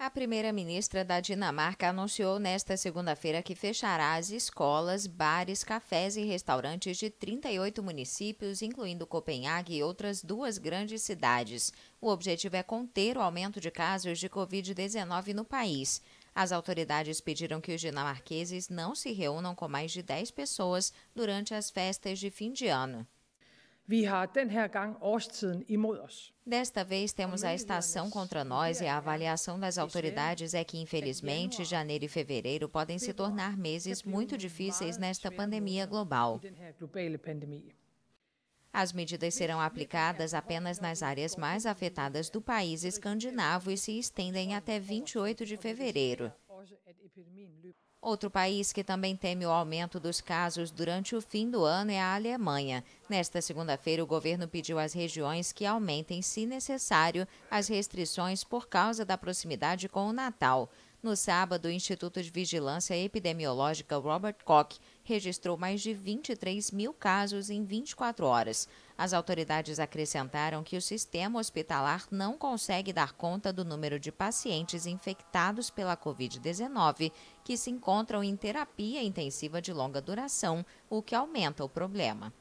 A primeira-ministra da Dinamarca anunciou nesta segunda-feira que fechará as escolas, bares, cafés e restaurantes de 38 municípios, incluindo Copenhague e outras duas grandes cidades. O objetivo é conter o aumento de casos de Covid-19 no país. As autoridades pediram que os dinamarqueses não se reúnam com mais de 10 pessoas durante as festas de fim de ano. Vi har den her gang årstiden imod os. Desta vez temos a estação contra é nós e a avaliação das é autoridades é que, é infelizmente, janeiro e fevereiro podem se tornar meses muito difíceis nesta pandemia global. As medidas serão aplicadas apenas nas áreas mais afetadas do país escandinavo e se estendem até 28 de fevereiro. É Outro país que também teme o aumento dos casos durante o fim do ano é a Alemanha. Nesta segunda-feira, o governo pediu às regiões que aumentem, se necessário, as restrições por causa da proximidade com o Natal. No sábado, o Instituto de Vigilância Epidemiológica Robert Koch registrou mais de 23 mil casos em 24 horas. As autoridades acrescentaram que o sistema hospitalar não consegue dar conta do número de pacientes infectados pela Covid-19 que se encontram em terapia intensiva de longa duração, o que aumenta o problema.